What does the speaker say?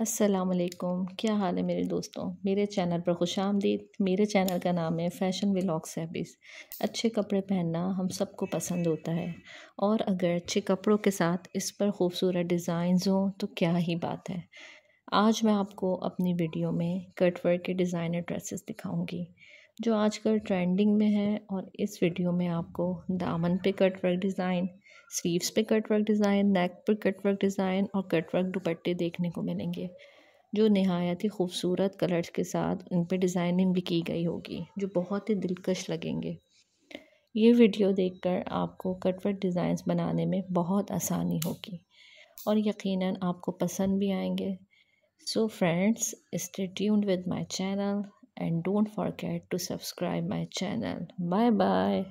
असलकुम क्या हाल है मेरे दोस्तों मेरे चैनल पर खुश आमदीद मेरे चैनल का नाम है फ़ैशन विलॉग सर्विस अच्छे कपड़े पहनना हम सबको पसंद होता है और अगर अच्छे कपड़ों के साथ इस पर खूबसूरत डिज़ाइन हों तो क्या ही बात है आज मैं आपको अपनी वीडियो में कटवर्क के डिज़ाइनर ड्रेसेस दिखाऊंगी जो आजकल ट्रेंडिंग में है और इस वीडियो में आपको दामन पे कट वर्क डिज़ाइन स्लीव्स पे कट वर्क डिज़ाइन नेक पे कट वर्क डिज़ाइन और कट वर्क दुपट्टे देखने को मिलेंगे जो नहायत ही खूबसूरत कलर्स के साथ उन पर डिज़ाइनिंग भी की गई होगी जो बहुत ही दिलकश लगेंगे ये वीडियो देखकर आपको कटवर्ट डिज़ाइंस बनाने में बहुत आसानी होगी और यकीनन आपको पसंद भी आएंगे so friends stay tuned with my channel and don't forget to subscribe my channel bye bye